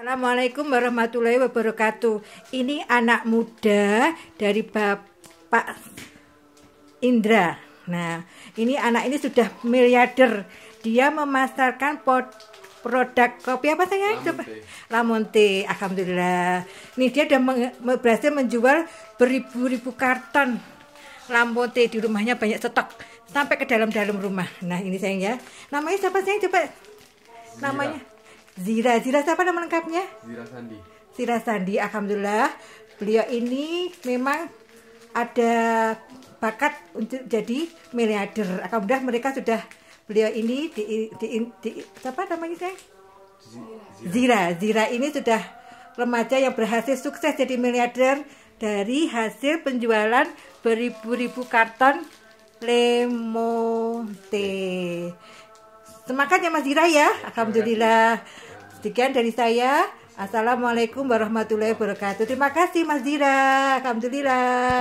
Assalamualaikum warahmatullahi wabarakatuh. Ini anak muda dari Bapak Indra. Nah, ini anak ini sudah miliarder. Dia memasarkan produk kopi apa saya coba Lamonte alhamdulillah ini dia sudah berhasil menjual beribu-ribu karton Lamonte di rumahnya banyak stok sampai ke dalam-dalam rumah nah ini sayang ya namanya siapa sayang coba namanya Zira. Zira siapa nama lengkapnya? Zira Sandi. Zira Sandi, alhamdulillah. Beliau ini memang ada bakat untuk jadi miliarder. Alhamdulillah mereka sudah beliau ini di, di, di, di siapa namanya saya? Zira. Zira ini sudah remaja yang berhasil sukses jadi miliarder dari hasil penjualan beribu-ribu karton tea. Semangat ya Mas Dira ya. Alhamdulillah. Sekian dari saya. Assalamualaikum warahmatullahi wabarakatuh. Terima kasih Mas Dira. Alhamdulillah.